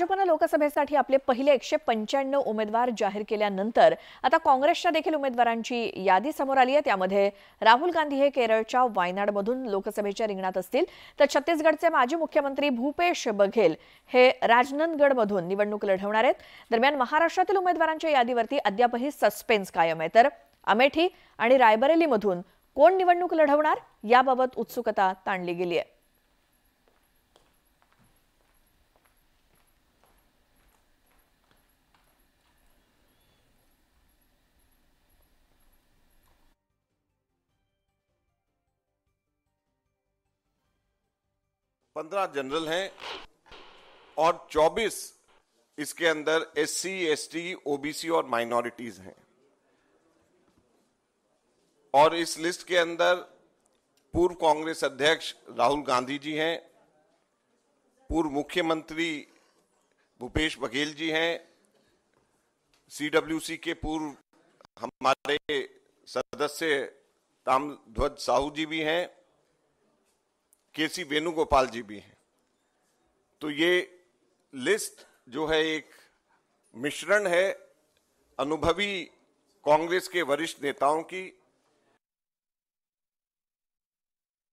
भाजपनं लोकसभेसाठी आपले पहिले एकशे पंच्याण्णव उमेदवार जाहीर केल्यानंतर आता काँग्रेसच्या देखील उमेदवारांची यादी समोर आली आहे त्यामध्ये राहुल गांधी हे केरळच्या वायनाडमधून लोकसभेच्या रिंगणात असतील तर छत्तीसगडचे माजी मुख्यमंत्री भूपेश बघेल हे राजनंदगडमधून निवडणूक लढवणार आहेत दरम्यान महाराष्ट्रातील उमेदवारांच्या यादीवरती अद्यापही सस्पेन्स कायम आहे तर अमेठी आणि रायबरेलीमधून कोण निवडणूक लढवणार याबाबत उत्सुकता ताणली गेली आहे पंद्रह जनरल हैं और चौबीस इसके अंदर S C S T OBC और माइनॉरिटीज हैं और इस लिस्ट के अंदर पूर्व कांग्रेस अध्यक्ष राहुल गांधी जी हैं पूर्व मुख्यमंत्री भूपेश बघेल जी हैं सीडब्ल्यूसी के पूर्व हमारे सदस्य तामध्वज साहू जी भी हैं के सी वेणुगोपाल जी भी हैं तो ये लिस्ट जो है एक मिश्रण है अनुभवी कांग्रेस के वरिष्ठ नेताओं की